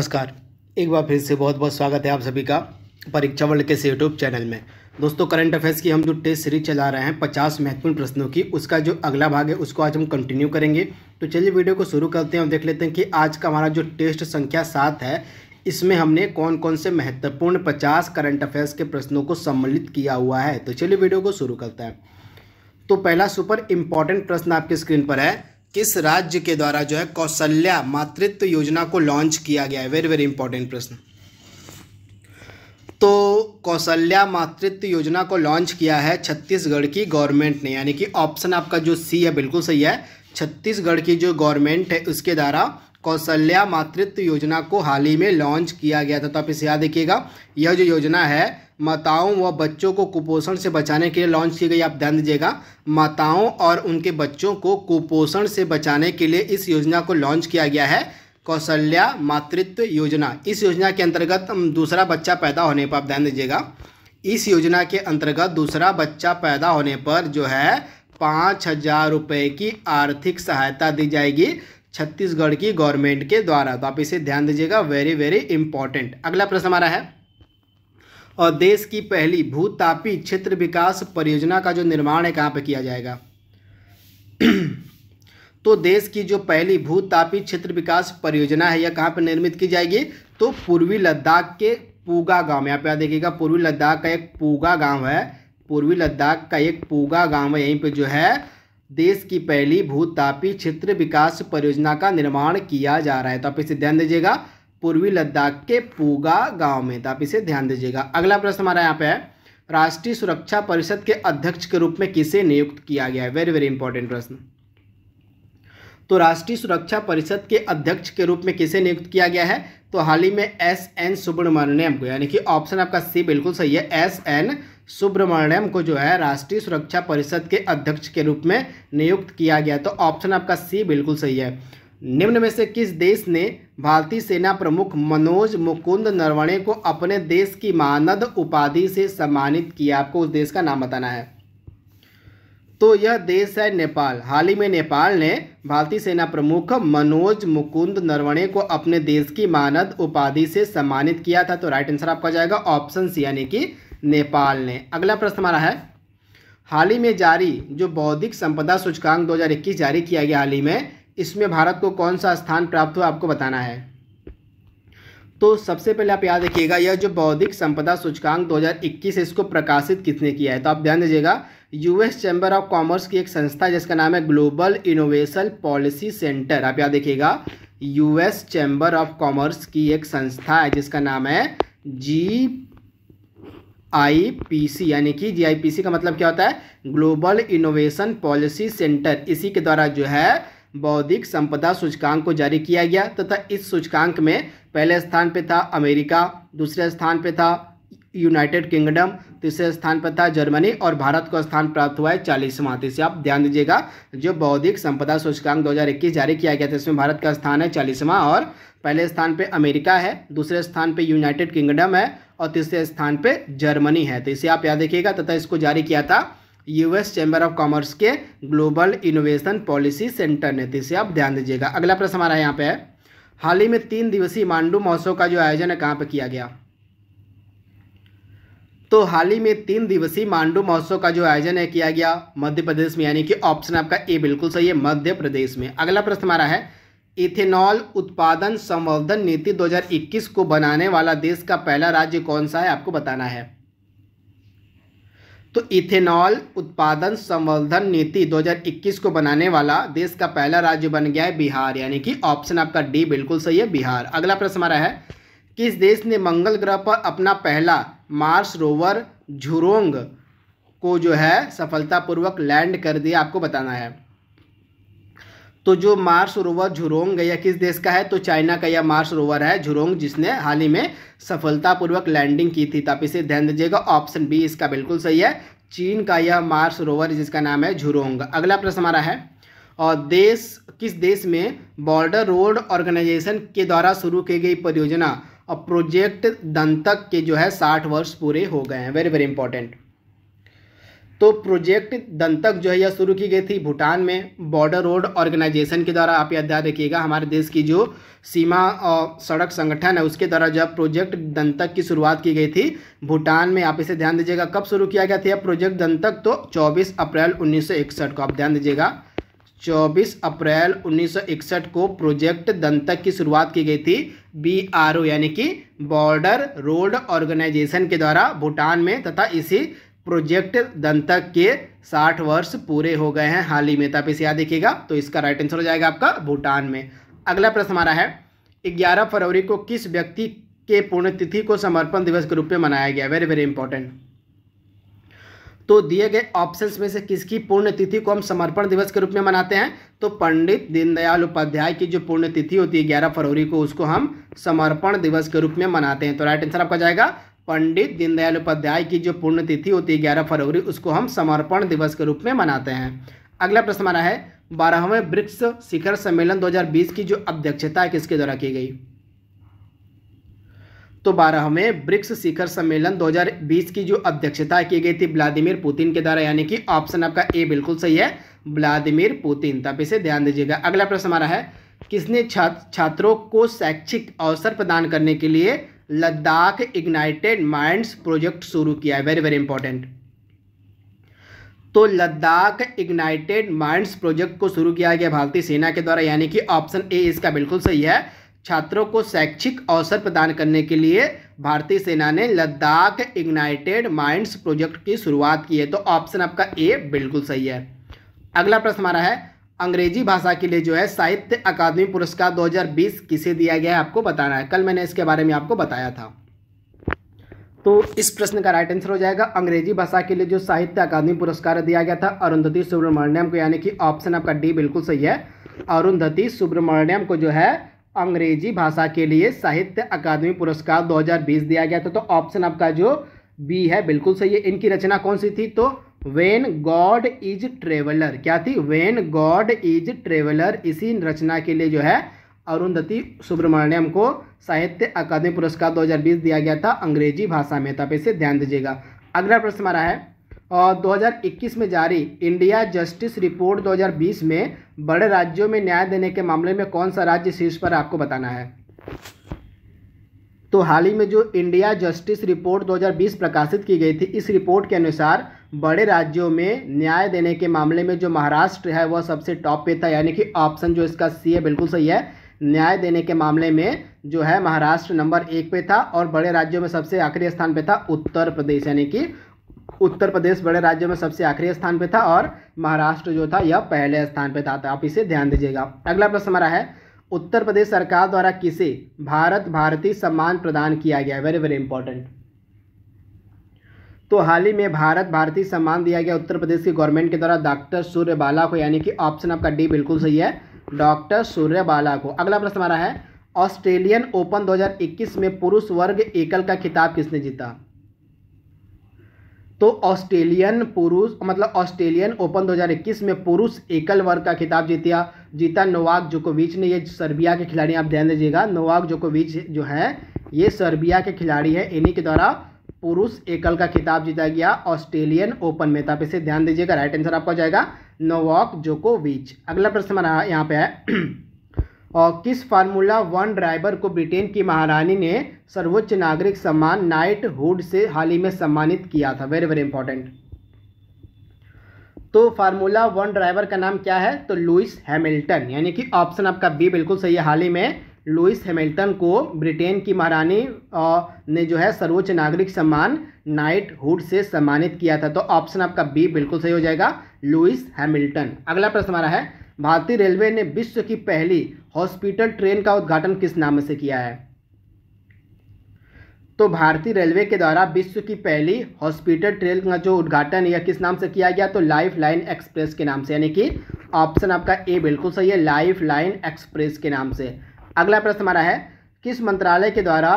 नमस्कार एक बार फिर से बहुत बहुत स्वागत है आप सभी का परीक्षा वर्ल्ड के यूट्यूब चैनल में दोस्तों करंट अफेयर्स की हम जो टेस्ट सीरीज चला रहे हैं 50 महत्वपूर्ण प्रश्नों की उसका जो अगला भाग है उसको आज हम कंटिन्यू करेंगे तो चलिए वीडियो को शुरू करते हैं और देख लेते हैं कि आज का हमारा जो टेस्ट संख्या सात है इसमें हमने कौन कौन से महत्वपूर्ण पचास करंट अफेयर्स के प्रश्नों को सम्मिलित किया हुआ है तो चलिए वीडियो को शुरू करते हैं तो पहला सुपर इम्पॉर्टेंट प्रश्न आपके स्क्रीन पर है किस राज्य के द्वारा जो है कौशल्या मातृत्व योजना को लॉन्च किया गया है वेरी वेरी इंपॉर्टेंट प्रश्न तो कौशल्या मातृत्व योजना को लॉन्च किया है छत्तीसगढ़ की गवर्नमेंट ने यानी कि ऑप्शन आपका जो सी है बिल्कुल सही है छत्तीसगढ़ की जो गवर्नमेंट है उसके द्वारा कौशल्या मातृत्व योजना को हाल ही में लॉन्च किया गया था तो आप इसे याद रखिएगा यह जो योजना है माताओं व बच्चों को कुपोषण से बचाने के लिए लॉन्च की गई आप ध्यान दीजिएगा माताओं और उनके बच्चों को कुपोषण से बचाने के लिए इस योजना को लॉन्च किया गया है कौशल्या मातृत्व योजना इस योजना के अंतर्गत दूसरा बच्चा पैदा होने पर आप ध्यान दीजिएगा इस योजना के अंतर्गत दूसरा बच्चा पैदा होने पर जो है पाँच हजार रुपये की आर्थिक सहायता दी जाएगी छत्तीसगढ़ की गवर्नमेंट के द्वारा तो आप इसे ध्यान दीजिएगा वेरी वेरी इंपॉर्टेंट अगला प्रश्न हमारा है और देश की पहली भूतापी क्षेत्र विकास परियोजना का जो निर्माण है कहाँ पर किया जाएगा तो देश की जो पहली भूतापी क्षेत्र विकास परियोजना है यह कहाँ पर निर्मित की जाएगी तो पूर्वी लद्दाख के पूगा गांव यहाँ पे आप देखिएगा पूर्वी लद्दाख का एक पूगा गांव है पूर्वी लद्दाख का एक पूगा गांव है यहीं पे जो है देश की पहली भूतापी क्षेत्र विकास परियोजना का निर्माण किया जा रहा है तो आप इसे ध्यान दीजिएगा पूर्वी लद्दाख के पूगा गांव में तो आप इसे ध्यान दीजिएगा अगला प्रश्न हमारा यहाँ पे है राष्ट्रीय सुरक्षा परिषद के अध्यक्ष के रूप में किसे नियुक्त किया गया है वेरी वेरी इंपॉर्टेंट प्रश्न तो राष्ट्रीय सुरक्षा परिषद के अध्यक्ष के रूप में किसे नियुक्त किया गया है तो हाल ही में एस एन सुब्रमण्यम को यानी कि ऑप्शन आपका सी बिल्कुल सही है एस एन सुब्रमण्यम को जो है राष्ट्रीय सुरक्षा परिषद के अध्यक्ष के रूप में नियुक्त किया गया तो ऑप्शन आपका सी बिल्कुल सही है निम्न में से किस देश ने भारतीय सेना प्रमुख मनोज मुकुंद नरवणे को अपने देश की मानद उपाधि से सम्मानित किया आपको उस देश का नाम बताना है तो यह देश है नेपाल हाल ही में नेपाल ने भारतीय सेना प्रमुख मनोज मुकुंद नरवणे को अपने देश की मानद उपाधि से सम्मानित किया था तो राइट आंसर आपका जाएगा ऑप्शन सी यानी कि नेपाल ने अगला प्रश्न हमारा है हाल ही में जारी जो बौद्धिक संपदा सूचकांक 2021 जारी किया गया हाल ही में इसमें भारत को कौन सा स्थान प्राप्त हुआ आपको बताना है तो सबसे पहले आप याद रखिएगा यह जो बौद्धिक संपदा सूचकांक 2021 है इसको प्रकाशित किसने किया है तो आप ध्यान दीजिएगा यूएस चैम्बर ऑफ कॉमर्स की एक संस्था जिसका नाम है ग्लोबल इनोवेशन पॉलिसी सेंटर आप याद देखिएगा यूएस चैम्बर ऑफ कॉमर्स की एक संस्था है जिसका नाम है जी आई पी सी यानी कि जी आई पी सी का मतलब क्या होता है ग्लोबल इनोवेशन पॉलिसी सेंटर इसी के द्वारा जो है बौद्धिक संपदा सूचकांक को जारी किया गया तथा इस सूचकांक में पहले स्थान पर था अमेरिका दूसरे स्थान पर था यूनाइटेड किंगडम तीसरे स्थान पर था जर्मनी और भारत को स्थान प्राप्त हुआ है चालीसवां तो से आप ध्यान दीजिएगा जो बौद्धिक संपदा सूचकांक 2021 जारी किया गया था इसमें भारत का स्थान है चालीसवां और पहले स्थान पे अमेरिका है दूसरे स्थान पे यूनाइटेड किंगडम है और तीसरे स्थान पे जर्मनी है तो इसे आप याद रखिएगा तथा इसको जारी किया था यूएस चैम्बर ऑफ कॉमर्स के ग्लोबल इनोवेशन पॉलिसी सेंटर ने तो इसे आप ध्यान दीजिएगा अगला प्रश्न हमारा यहाँ पे है हाल ही में तीन दिवसीय मांडू महोत्सव का जो आयोजन है कहाँ पर किया गया तो हाल ही में तीन दिवसीय मांडू महोत्सव का जो आयोजन है किया गया मध्य प्रदेश में यानी कि ऑप्शन आपका ए बिल्कुल सही है मध्य प्रदेश में अगला प्रश्न हमारा है इथेनॉल उत्पादन संवर्धन नीति 2021 को बनाने वाला देश का पहला राज्य कौन सा है आपको बताना है तो इथेनॉल उत्पादन संवर्धन नीति 2021 को बनाने वाला देश का पहला राज्य बन गया है बिहार यानी कि ऑप्शन आपका डी बिल्कुल सही है बिहार अगला प्रश्न हमारा है किस देश ने मंगल ग्रह पर अपना पहला मार्स रोवर झुरोंग को जो है सफलतापूर्वक लैंड कर दिया आपको बताना है तो जो मार्स रोवर झुरोंग या किस देश का है तो चाइना का यह मार्स रोवर है झुरोंग जिसने हाल ही में सफलतापूर्वक लैंडिंग की थी तो आप इसे ध्यान दीजिएगा ऑप्शन बी इसका बिल्कुल सही है चीन का यह मार्स रोवर जिसका नाम है झुरोंग अगला प्रश्न हमारा है और देश किस देश में बॉर्डर रोड ऑर्गेनाइजेशन के द्वारा शुरू की गई परियोजना और प्रोजेक्ट दंतक के जो है साठ वर्ष पूरे हो गए हैं वेरी वेरी इंपॉर्टेंट तो प्रोजेक्ट दंतक जो है यह शुरू की गई थी भूटान में बॉर्डर रोड ऑर्गेनाइजेशन के द्वारा आप याद रखिएगा हमारे देश की जो सीमा सड़क संगठन है उसके द्वारा जब प्रोजेक्ट दंतक की शुरुआत की गई थी भूटान में आप इसे ध्यान दीजिएगा कब शुरू किया गया था यह प्रोजेक्ट दंतक तो 24 अप्रैल 1961 को आप ध्यान दीजिएगा 24 अप्रैल 1961 को प्रोजेक्ट दंतक की शुरुआत की गई थी बी यानी कि बॉर्डर रोड ऑर्गेनाइजेशन के द्वारा भूटान में तथा इसी प्रोजेक्ट दंतक के 60 वर्ष पूरे हो गए हैं हाल ही में तब इसे याद देखिएगा तो इसका राइट आंसर हो जाएगा आपका भूटान में अगला प्रश्न हमारा है 11 फरवरी को किस व्यक्ति के पुण्यतिथि को समर्पण दिवस के रूप में मनाया गया वेरी वेरी इंपॉर्टेंट तो दिए गए ऑप्शंस में से किसकी पुण्यतिथि को हम समर्पण दिवस के रूप में मनाते हैं तो पंडित दीनदयाल उपाध्याय की जो पुण्यतिथि होती है ग्यारह फरवरी को उसको हम समर्पण दिवस के रूप में मनाते हैं तो राइट आंसर आपका जाएगा पंडित दीनदयाल उपाध्याय की जो पुण्यतिथि होती है ग्यारह फरवरी उसको हम समर्पण दिवस के रूप में मनाते हैं अगला प्रश्न हमारा है बारहवें ब्रिक्स शिखर सम्मेलन 2020 की जो अध्यक्षता है किसके द्वारा की गई तो बारहवें ब्रिक्स शिखर सम्मेलन 2020 की जो अध्यक्षता की गई थी व्लादिमिर पुतिन के द्वारा यानी कि ऑप्शन आपका ए बिल्कुल सही है व्लादिमिर पुतिन तब तो इसे ध्यान दीजिएगा अगला प्रश्न हमारा है किसने छात्रों को शैक्षिक अवसर प्रदान करने के लिए लद्दाख इग्नाइटेड माइंड्स प्रोजेक्ट शुरू किया है वेरी वेरी इंपॉर्टेंट तो लद्दाख इग्नाइटेड माइंड्स प्रोजेक्ट को शुरू किया गया भारतीय सेना के द्वारा यानी कि ऑप्शन ए इसका बिल्कुल सही है छात्रों को शैक्षिक अवसर प्रदान करने के लिए भारतीय सेना ने लद्दाख इग्नाइटेड माइंड्स प्रोजेक्ट की शुरुआत की है तो ऑप्शन आपका ए बिल्कुल सही है अगला प्रश्न हमारा है अंग्रेजी भाषा के लिए जो है साहित्य अकादमी पुरस्कार 2020 किसे दिया गया है आपको बताना है कल मैंने इसके बारे में आपको बताया था तो इस प्रश्न का राइट आंसर हो जाएगा अंग्रेजी भाषा के लिए जो साहित्य अकादमी पुरस्कार दिया गया था अरुंधति सुब्रमण्यम को यानी कि ऑप्शन आपका डी बिल्कुल सही है अरुंधति सुब्रमण्यम को जो है अंग्रेजी भाषा के लिए साहित्य अकादमी पुरस्कार 2020 दिया गया था तो ऑप्शन आपका जो बी है बिल्कुल सही है इनकी रचना कौन सी थी तो वेन गॉड इज ट्रेवलर क्या थी वेन गॉड इज ट्रेवलर इसी रचना के लिए जो है अरुंधति सुब्रमण्यम को साहित्य अकादमी पुरस्कार 2020 दिया गया था अंग्रेजी भाषा में तब इसे ध्यान दीजिएगा अगला प्रश्न हमारा है और 2021 में जारी इंडिया जस्टिस रिपोर्ट 2020 में बड़े राज्यों में न्याय देने के मामले में कौन सा राज्य शीर्ष पर आपको बताना है तो हाल ही में जो इंडिया जस्टिस रिपोर्ट 2020 प्रकाशित की गई थी इस रिपोर्ट के अनुसार बड़े राज्यों में न्याय देने के मामले में जो महाराष्ट्र है वह सबसे टॉप पे था यानी कि ऑप्शन जो इसका सी है बिल्कुल सही है न्याय देने के मामले में जो है महाराष्ट्र नंबर एक पे था और बड़े राज्यों में सबसे आखिरी स्थान पे था उत्तर प्रदेश यानी कि उत्तर प्रदेश बड़े राज्यों में सबसे आखिरी स्थान पे था और महाराष्ट्र जो था यह पहले स्थान पे था तो आप इसे ध्यान दीजिएगा अगला प्रश्न हमारा है उत्तर प्रदेश सरकार द्वारा किसे भारत भारती सम्मान प्रदान किया गया वेरी वेरी इंपॉर्टेंट तो हाल ही में भारत भारतीय सम्मान दिया गया उत्तर प्रदेश की गवर्नमेंट के द्वारा डॉक्टर सूर्य बाला को यानी कि ऑप्शन आपका डी बिल्कुल सही है डॉक्टर सूर्य बाला को अगला प्रश्न हमारा है ऑस्ट्रेलियन ओपन 2021 में पुरुष वर्ग एकल का खिताब किसने जीता तो ऑस्ट्रेलियन पुरुष मतलब ऑस्ट्रेलियन ओपन 2021 में पुरुष एकल वर्ग का खिताब जीतिया जीता नोवाक जोकोविच ने ये सर्बिया के खिलाड़ी आप ध्यान दीजिएगा नोवाक जोकोविच जो है ये सर्बिया के खिलाड़ी है इन्हीं के द्वारा पुरुष एकल का खिताब जीता गया ऑस्ट्रेलियन ओपन में तो आप इसे ध्यान दीजिएगा राइट आंसर आपका जाएगा नोवॉक जोको वीच अगला प्रश्न हमारा यहाँ पे है और किस फार्मूला वन ड्राइवर को ब्रिटेन की महारानी ने सर्वोच्च नागरिक सम्मान नाइट हुड से हाल ही में सम्मानित किया था वेरी वेरी इंपॉर्टेंट तो फार्मूला वन ड्राइवर का नाम क्या है तो लुइस हैमिल्टन यानी कि ऑप्शन आपका बी बिल्कुल सही है हाल ही में लुइस हैमिल्टन को ब्रिटेन की महारानी ने जो है सर्वोच्च नागरिक सम्मान नाइटहुड से सम्मानित किया था तो ऑप्शन आपका बी बिल्कुल सही हो जाएगा लुइस हैमिल्टन अगला प्रश्न हमारा है भारतीय रेलवे ने विश्व की पहली हॉस्पिटल ट्रेन का उद्घाटन किस नाम से किया है तो भारतीय रेलवे के द्वारा विश्व की पहली हॉस्पिटल ट्रेन का जो उद्घाटन यह किस नाम से किया गया तो लाइफ लाइन एक्सप्रेस के नाम से यानी कि ऑप्शन आपका ए बिल्कुल सही है लाइफ लाइन एक्सप्रेस के नाम से अगला प्रश्न हमारा है किस मंत्रालय के द्वारा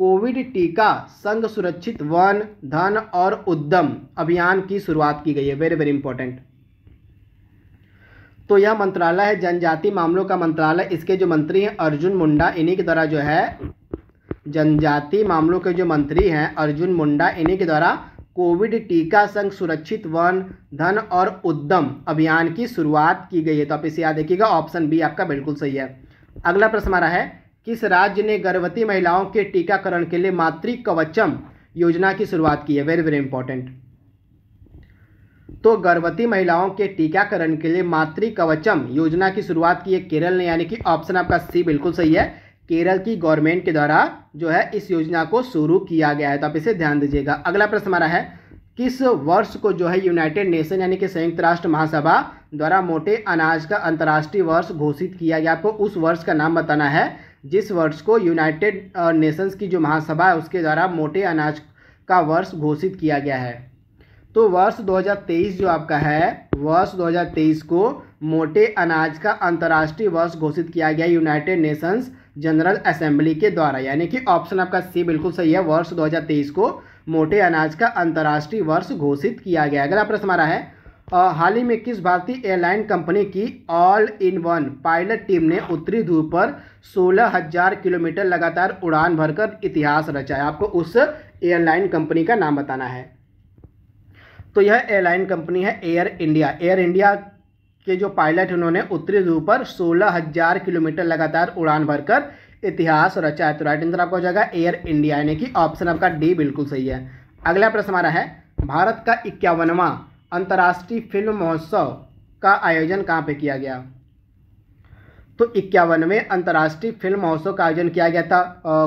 कोविड टीका संघ सुरक्षित वन धन और उद्यम अभियान की शुरुआत की गई है वेरी वेरी इंपॉर्टेंट तो यह मंत्रालय है जनजाति मामलों का मंत्रालय इसके जो मंत्री हैं अर्जुन मुंडा इन्हीं के द्वारा जो है जनजाति मामलों के जो मंत्री हैं अर्जुन मुंडा इन्हीं के द्वारा कोविड टीका संघ सुरक्षित वन धन और उद्यम अभियान की शुरुआत की गई है तो आप इसे याद देखिएगा ऑप्शन बी आपका बिल्कुल सही है अगला प्रश्न हमारा है किस राज्य ने गर्भवती महिलाओं के टीकाकरण के लिए मातृ कवचम योजना की शुरुआत की है वेरी वेरी इंपॉर्टेंट तो गर्भवती महिलाओं के टीकाकरण के लिए मातृ कवचम योजना की शुरुआत की है केरल ने यानी कि ऑप्शन आपका सी बिल्कुल सही है केरल की गवर्नमेंट के द्वारा जो है इस योजना को शुरू किया गया है तो आप इसे ध्यान दीजिएगा अगला प्रश्न हमारा है किस वर्ष को जो है यूनाइटेड नेशन यानी कि संयुक्त राष्ट्र महासभा द्वारा मोटे अनाज का अंतर्राष्ट्रीय वर्ष घोषित किया गया आपको उस वर्ष का नाम बताना है जिस वर्ष को यूनाइटेड नेशंस की जो महासभा है उसके द्वारा मोटे अनाज का वर्ष घोषित किया गया है तो वर्ष 2023 जो आपका है वर्ष 2023 को मोटे अनाज का अंतर्राष्ट्रीय वर्ष घोषित किया गया यूनाइटेड नेशंस जनरल असेंबली के द्वारा यानी कि ऑप्शन आपका सी बिल्कुल सही है वर्ष 2023 को मोटे अनाज का अंतर्राष्ट्रीय वर्ष घोषित किया गया अगला प्रश्न हमारा है हाल ही में किस भारतीय एयरलाइन कंपनी की all in one pilot team ने उत्तरी ध्रुव पर सोलह हजार किलोमीटर लगातार उड़ान भरकर इतिहास रचा है आपको उस एयरलाइन कंपनी का नाम बताना है तो यह एयरलाइन कंपनी है एयर इंडिया एयर इंडिया के जो पायलट उन्होंने उत्तरी ध्रुव पर सोलह हजार किलोमीटर लगातार उड़ान भरकर इतिहास रचा है तो राइट आंसर आपका हो जाएगा एयर इंडिया यानी कि ऑप्शन आपका डी बिल्कुल सही है अगला प्रश्न हमारा है भारत का इक्यावनवा अंतर्राष्ट्रीय फिल्म महोत्सव का आयोजन कहाँ पे किया गया तो इक्यावनवे अंतर्राष्ट्रीय फिल्म महोत्सव का आयोजन किया गया था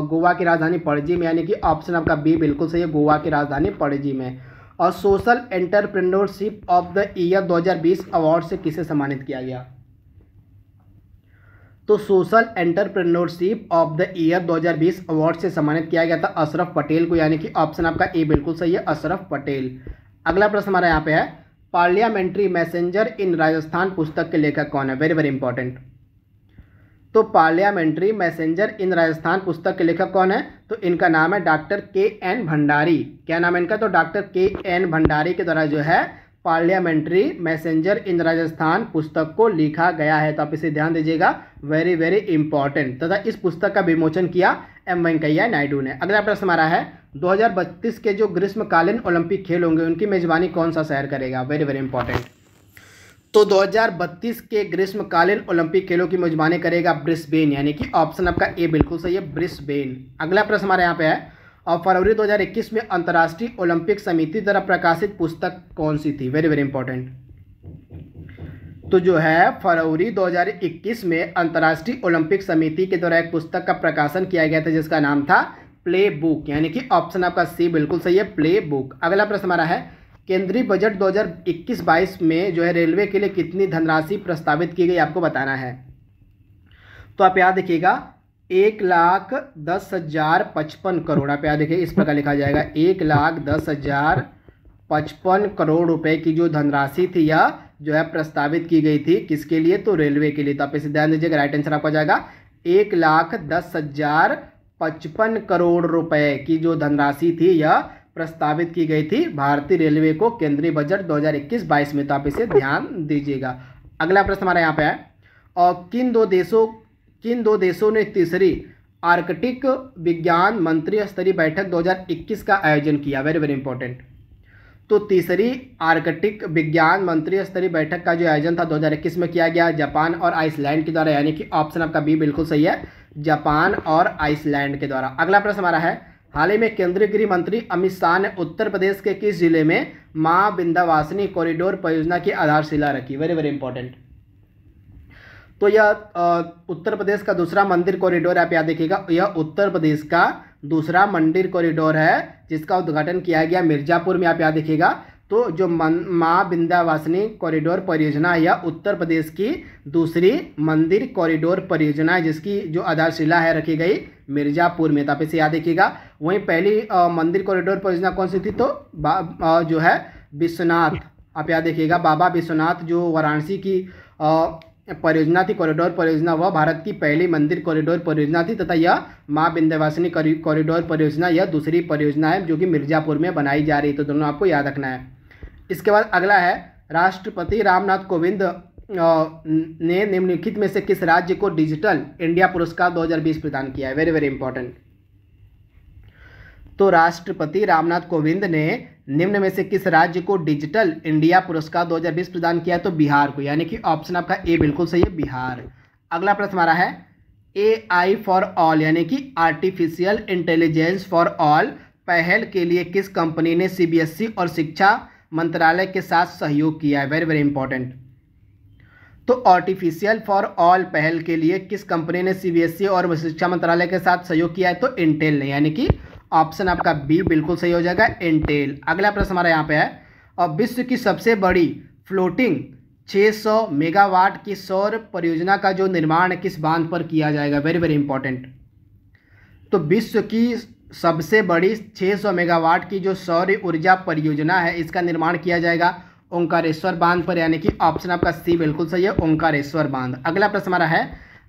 गोवा की राजधानी पणजी में यानी कि ऑप्शन आपका बी बिल्कुल सही है गोवा की राजधानी पणजी में और social entrepreneurship of the year 2020 award से किसे सम्मानित किया गया तो social entrepreneurship of the year 2020 award से सम्मानित किया गया था अशरफ पटेल को यानी कि ऑप्शन आपका ए बिल्कुल सही है अशरफ पटेल अगला प्रश्न हमारा यहाँ पे है पार्लियामेंट्री मैसेंजर इन राजस्थान पुस्तक के लेखक कौन है वेरी वेरी इंपॉर्टेंट तो पार्लियामेंट्री मैसेंजर इन राजस्थान पुस्तक के लेखक कौन है तो इनका नाम है डॉक्टर के एन भंडारी क्या नाम है इनका तो डॉक्टर के एन भंडारी के द्वारा जो है पार्लियामेंट्री मैसेंजर इन राजस्थान पुस्तक को लिखा गया है तो आप इसे ध्यान दीजिएगा वेरी वेरी इंपॉर्टेंट तथा इस पुस्तक का विमोचन किया एम वेंकैया नायडू ने अगला प्रश्न हमारा है 2032 के जो ग्रीष्मकालीन ओलंपिक खेल होंगे उनकी मेजबानी कौन सा शहर करेगा वेरी वेरी इंपॉर्टेंट तो 2032 के ग्रीष्मकालीन ओलंपिक खेलों की मेजबानी करेगा ब्रिस्बेन यानी कि ऑप्शन आपका ए बिल्कुल सही है ब्रिस्बेन अगला प्रश्न हमारे यहाँ पे है और फरवरी 2021 में अंतर्राष्ट्रीय ओलंपिक समिति द्वारा प्रकाशित पुस्तक कौन सी थी वेरी वेरी इंपॉर्टेंट तो जो है फरवरी 2021 में अंतर्राष्ट्रीय ओलंपिक समिति के द्वारा एक पुस्तक का प्रकाशन किया गया था जिसका नाम था प्ले बुक यानी कि ऑप्शन आपका सी बिल्कुल सही है प्ले बुक अगला प्रश्न हमारा है केंद्रीय बजट 2021-22 में जो है रेलवे के लिए कितनी धनराशि प्रस्तावित की गई आपको बताना है तो आप याद देखिएगा एक लाख दस हजार पचपन करोड़ आप देखिए इस प्रकार लिखा जाएगा एक लाख दस हजार पचपन करोड़ रुपए की जो धनराशि थी यह जो है प्रस्तावित की गई थी किसके लिए तो रेलवे के लिए तो आप इसे ध्यान दीजिएगा राइट आंसर आपका जाएगा एक लाख दस हजार पचपन करोड़ रुपए की जो धनराशि थी यह प्रस्तावित की गई थी भारतीय रेलवे को केंद्रीय बजट 2021-22 में तो आप इसे ध्यान दीजिएगा अगला प्रश्न हमारा यहाँ पे है और किन दो देशों किन दो देशों ने तीसरी आर्कटिक विज्ञान मंत्री स्तरीय बैठक 2021 का आयोजन किया वेरी वेरी इंपॉर्टेंट तो तीसरी आर्कटिक विज्ञान मंत्री स्तरीय बैठक का जो आयोजन था 2021 में किया गया जापान और आइसलैंड के द्वारा यानी कि ऑप्शन आपका बी बिल्कुल सही है जापान और आइसलैंड के द्वारा अगला प्रश्न हमारा है हाल ही में केंद्रीय गृह मंत्री अमित शाह ने उत्तर प्रदेश के किस जिले में माँ बिंदावासिनी कॉरिडोर परियोजना की आधारशिला रखी वेरी वेरी इंपॉर्टेंट तो यह उत्तर प्रदेश का दूसरा मंदिर कॉरिडोर आप याद देखिएगा यह उत्तर प्रदेश का दूसरा मंदिर कॉरिडोर है जिसका उद्घाटन किया गया मिर्जापुर में आप याद देखिएगा तो जो माँ बिंदावासिनी कॉरिडोर परियोजना है यह उत्तर प्रदेश की दूसरी मंदिर कॉरिडोर परियोजना है जिसकी जो आधारशिला है रखी गई मिर्जापुर में तो आप इसे याद देखिएगा वहीं पहली आ, मंदिर कॉरिडोर परियोजना कौन सी थी तो आ, जो है विश्वनाथ आप याद देखिएगा बाबा विश्वनाथ जो वाराणसी की आ, परियोजना थी कॉरिडोर परियोजना वह भारत की पहली मंदिर कॉरिडोर परियोजना थी तथा यह माँ बिंदवासिनी कॉरिडोर परियोजना यह दूसरी परियोजना है जो कि मिर्ज़ापुर में बनाई जा रही है तो दोनों आपको याद रखना है इसके बाद अगला है राष्ट्रपति रामनाथ कोविंद ने निम्नलिखित में से किस राज्य को डिजिटल इंडिया पुरस्कार 2020 प्रदान किया है वेरी वेरी इंपॉर्टेंट तो राष्ट्रपति रामनाथ कोविंद ने निम्न में से किस राज्य को डिजिटल इंडिया पुरस्कार 2020 प्रदान किया तो बिहार को यानी कि ऑप्शन आपका ए बिल्कुल सही है बिहार अगला प्रश्न हमारा है ए आई फॉर ऑल यानी कि आर्टिफिशियल इंटेलिजेंस फॉर ऑल पहल के लिए किस कंपनी ने सीबीएसई e और शिक्षा मंत्रालय के साथ सहयोग किया है वेरी वेरी इंपॉर्टेंट तो आर्टिफिशियल फॉर ऑल पहल के लिए किस कंपनी ने सीबीएसई e और शिक्षा मंत्रालय के साथ सहयोग किया है तो इंटेल ने यानी कि ऑप्शन आपका बी बिल्कुल सही हो जाएगा इंटेल अगला प्रश्न हमारा यहाँ पे है और विश्व की सबसे बड़ी फ्लोटिंग 600 मेगावाट की सौर परियोजना का जो निर्माण किस बांध पर किया जाएगा वेरी वेरी इंपॉर्टेंट तो विश्व की सबसे बड़ी 600 मेगावाट की जो सौर ऊर्जा परियोजना है इसका निर्माण किया जाएगा ओंकारेश्वर बांध पर यानी कि ऑप्शन आपका सी बिल्कुल सही है ओंकारेश्वर बांध अगला प्रश्न हमारा है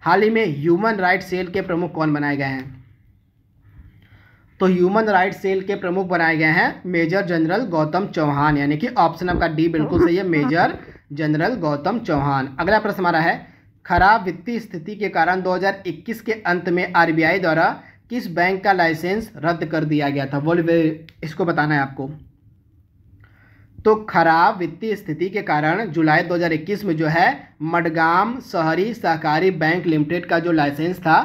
हाल ही में ह्यूमन राइट सेल के प्रमुख कौन बनाए गए हैं तो ह्यूमन राइट सेल के प्रमुख बनाए गए हैं मेजर जनरल गौतम चौहान यानी कि ऑप्शन आपका डी बिल्कुल सही है मेजर जनरल गौतम चौहान अगला प्रश्न हमारा है खराब वित्तीय स्थिति के कारण 2021 के अंत में आरबीआई द्वारा किस बैंक का लाइसेंस रद्द कर दिया गया था बोलिए इसको बताना है आपको तो खराब वित्तीय स्थिति के कारण जुलाई 2021 में जो है मडगाम शहरी सहकारी बैंक लिमिटेड का जो लाइसेंस था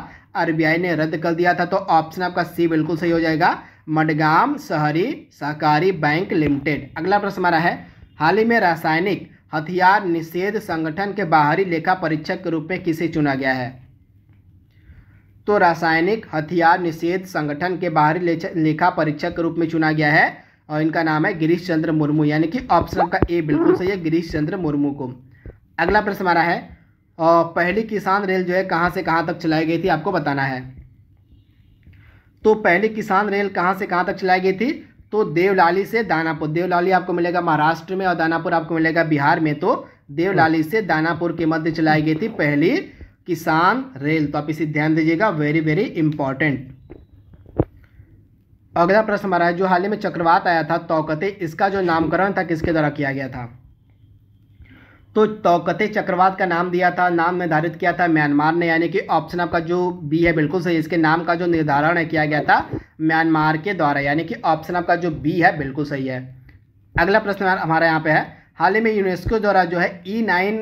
आरबीआई ने रद्द कर दिया था तो ऑप्शन आपका सी बिल्कुल सही हो जाएगा मडगाम शहरी सहकारी बैंक लिमिटेड अगला प्रश्न हमारा है हाल ही में रासायनिक हथियार निषेध संगठन के बाहरी लेखा परीक्षक के रूप में किसे चुना गया है तो रासायनिक हथियार निषेध संगठन के बाहरी लेखा परीक्षक के रूप में चुना गया है और इनका नाम है गिरीश चंद्र मुर्मू यानी कि ऑप्शन का ए बिल्कुल सही है गिरीश चंद्र मुर्मू को अगला प्रश्न हमारा है पहली किसान रेल जो है कहाँ से कहाँ तक चलाई गई थी आपको बताना है तो पहली किसान रेल कहाँ से कहाँ तक चलाई गई थी तो देवलाली से दानापुर देवलाली आपको मिलेगा महाराष्ट्र में और दानापुर आपको मिलेगा बिहार में तो देवलाली से दानापुर के मध्य चलाई गई थी पहली किसान रेल तो आप इसे ध्यान दीजिएगा वेरी वेरी इंपॉर्टेंट अगला प्रश्न हमारा है जो हाल ही में चक्रवात आया था तोकते इसका जो नामकरण था किसके द्वारा किया गया था तो तौकते चक्रवात का नाम दिया था नाम निर्धारित किया था म्यांमार ने यानी कि ऑप्शन आपका जो बी है बिल्कुल सही इसके नाम का जो निर्धारण है किया गया था म्यांमार के द्वारा यानी कि ऑप्शन आपका जो बी है बिल्कुल सही है अगला प्रश्न हमारे यहाँ पे है हाल ही में यूनेस्को द्वारा जो है ई e नाइन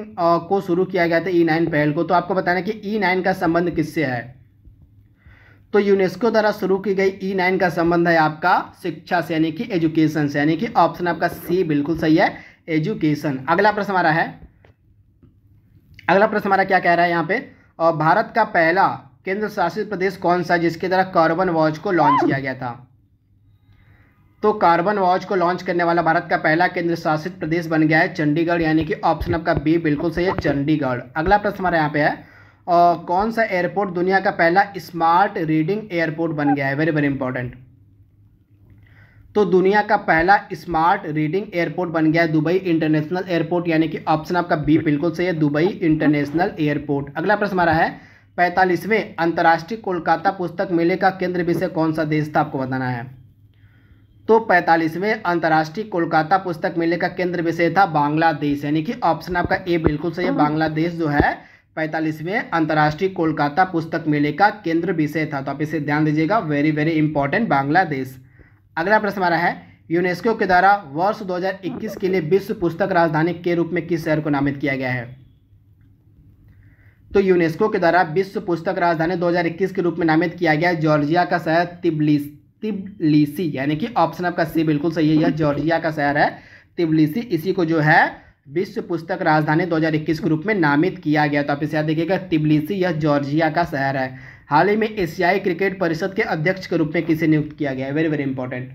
को शुरू किया गया था ई e नाइन पहल को तो आपको बताना कि ई e नाइन का संबंध किससे है तो यूनेस्को द्वारा शुरू की गई ई नाइन का संबंध है आपका शिक्षा से यानी कि एजुकेशन से यानी कि ऑप्शन आपका सी बिल्कुल सही है एजुकेशन अगला प्रश्न हमारा है अगला प्रश्न हमारा क्या कह रहा है यहाँ पे और भारत का पहला केंद्र शासित प्रदेश कौन सा जिसके द्वारा कार्बन वॉच को लॉन्च किया गया था तो कार्बन वॉच को लॉन्च करने वाला भारत का पहला केंद्र शासित प्रदेश बन गया है चंडीगढ़ यानी कि ऑप्शन आपका बी बिल्कुल सही है चंडीगढ़ अगला प्रश्न हमारा यहाँ पे है और कौन सा एयरपोर्ट दुनिया का पहला स्मार्ट रीडिंग एयरपोर्ट बन गया है वेरी वेरी इंपॉर्टेंट तो दुनिया का पहला स्मार्ट रीडिंग एयरपोर्ट बन गया है दुबई इंटरनेशनल एयरपोर्ट यानी कि ऑप्शन आपका बी बिल्कुल सही है दुबई इंटरनेशनल एयरपोर्ट अगला प्रश्न हमारा है पैंतालीसवें अंतर्राष्ट्रीय कोलकाता पुस्तक मेले का केंद्र विषय कौन सा देश था आपको बताना है तो पैंतालीसवें अंतर्राष्ट्रीय कोलकाता पुस्तक मेले का केंद्र विषय था बांग्लादेश यानी कि ऑप्शन आपका ए बिल्कुल सही है बांग्लादेश जो है पैंतालीसवें अंतर्राष्ट्रीय कोलकाता पुस्तक मेले का केंद्र विषय था तो आप इसे ध्यान दीजिएगा वेरी वेरी इंपॉर्टेंट बांग्लादेश अगला प्रश्न हमारा है यूनेस्को के द्वारा वर्ष 2021 के लिए विश्व पुस्तक राजधानी के रूप में किस शहर को नामित किया गया है तो यूनेस्को के द्वारा विश्व पुस्तक राजधानी 2021 के रूप में नामित किया गया जॉर्जिया का शहर तिबलिस तिबलिसी यानी कि ऑप्शन आपका सी बिल्कुल सही है यह जॉर्जिया का शहर है तिबलिसी इसी को जो है विश्व पुस्तक राजधानी 2021 के रूप में नामित किया गया तो आप इसे याद देखिएगा तिबलिसी यह जॉर्जिया का शहर है हाल ही में एशियाई क्रिकेट परिषद के अध्यक्ष के रूप में किसे नियुक्त किया गया है वेरी वेरी इंपॉर्टेंट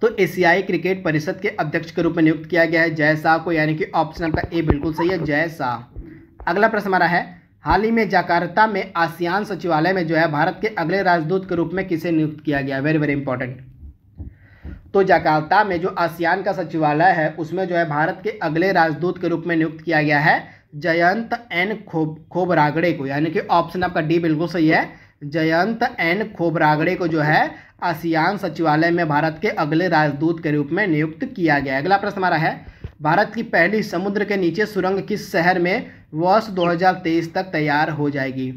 तो एशियाई क्रिकेट परिषद के अध्यक्ष के रूप में नियुक्त किया गया है जय शाह को यानी कि ऑप्शन आपका ए बिल्कुल सही है जय शाह अगला प्रश्न हमारा है हाल ही में जाकार्ता में आसियान सचिवालय में जो है भारत के अगले राजदूत के रूप में किसे नियुक्त किया गया वेरी वेरी इंपॉर्टेंट तो जाकार्ता में जो आसियान का सचिवालय है उसमें जो है भारत के अगले राजदूत के रूप में नियुक्त किया गया है जयंत एन खोब खोबरागड़े को यानी कि ऑप्शन आपका डी बिल्कुल सही है जयंत एन खोबरागड़े को जो है आसियान सचिवालय में भारत के अगले राजदूत के रूप में नियुक्त किया गया अगला प्रश्न हमारा है भारत की पहली समुद्र के नीचे सुरंग किस शहर में वर्ष 2023 तक तैयार हो जाएगी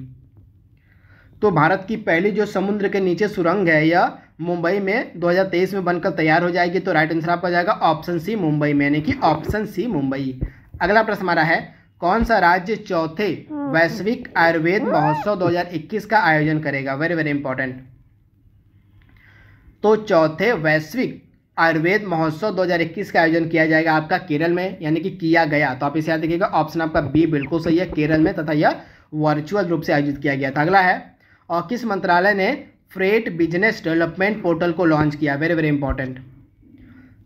तो भारत की पहली जो समुद्र के नीचे सुरंग है यह मुंबई में 2023 में बनकर तैयार हो जाएगी तो राइट आंसर आपका जाएगा ऑप्शन सी मुंबई में यानी कि ऑप्शन सी मुंबई अगला प्रश्न हमारा है कौन सा राज्य चौथे हम्म। वैश्विक आयुर्वेद महोत्सव 2021 का आयोजन करेगा वेरी वेरी इंपॉर्टेंट तो चौथे वैश्विक आयुर्वेद महोत्सव 2021 का आयोजन किया जाएगा आपका केरल में यानी कि किया गया तो आप इसे याद रखिएगा ऑप्शन आपका बी बिल्कुल सही है केरल में तथा यह वर्चुअल रूप से आयोजित किया गया था अगला है और किस मंत्रालय ने फ्रेट बिजनेस डेवलपमेंट पोर्टल को लॉन्च किया वेरी वेरी इंपॉर्टेंट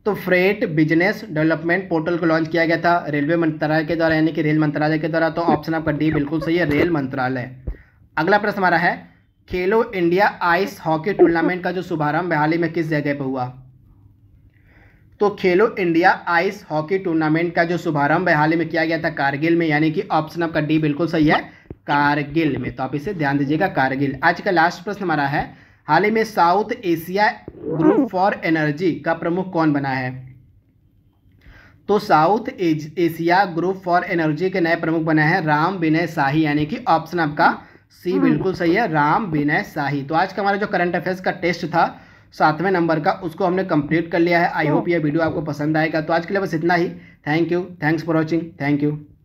तो फ्रेट बिजनेस डेवलपमेंट पोर्टल को लॉन्च किया गया था रेलवे मंत्रालय के द्वारा यानी कि रेल मंत्रालय के द्वारा तो ऑप्शन आपका डी बिल्कुल सही है रेल मंत्रालय अगला प्रश्न हमारा है खेलो इंडिया आइस हॉकी टूर्नामेंट का जो शुभारंभ हाल ही में किस जगह पर हुआ तो खेलो इंडिया आइस हॉकी टूर्नामेंट का जो शुभारंभ हाल ही में किया गया था कारगिल में यानी कि ऑप्शन आपका डी बिल्कुल सही है कारगिल में तो आप इसे ध्यान दीजिएगा कारगिल आज का लास्ट प्रश्न हमारा है हाल ही में South Asia group for energy का प्रमुख कौन बना है तो South Asia group for energy के नए प्रमुख बने हैं राम विनय शाही यानी कि ऑप्शन आपका सी हाँ। बिल्कुल सही है राम विनय शाही तो आज का हमारा जो करंट अफेयर्स का टेस्ट था सातवें नंबर का उसको हमने कंप्लीट कर लिया है आई होप यह वीडियो आपको पसंद आएगा तो आज के लिए बस इतना ही thank you thanks for watching thank you